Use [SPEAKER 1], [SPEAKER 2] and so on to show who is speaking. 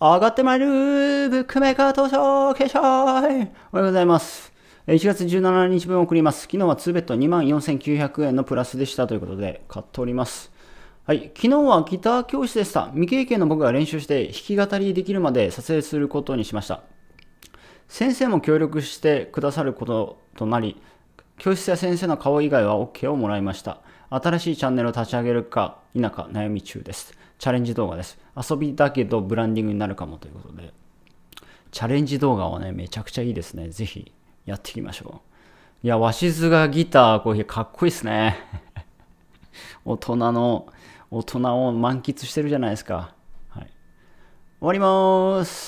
[SPEAKER 1] 上がってまいるブックメーカー東証決勝おはようございます。1月17日分送ります。昨日は2ベッド24,900円のプラスでしたということで買っております。はい、昨日はギター教室でした。未経験の僕が練習して弾き語りできるまで撮影することにしました。先生も協力してくださることとなり、教室や先生の顔以外は OK をもらいました。新しいチャンネルを立ち上げるか否か悩み中です。チャレンジ動画です。遊びだけどブランディングになるかもということで。チャレンジ動画はね、めちゃくちゃいいですね。ぜひやっていきましょう。いや、わしずがギター、こうかっこいいですね。大人の、大人を満喫してるじゃないですか。
[SPEAKER 2] はい。
[SPEAKER 3] 終わりまーす。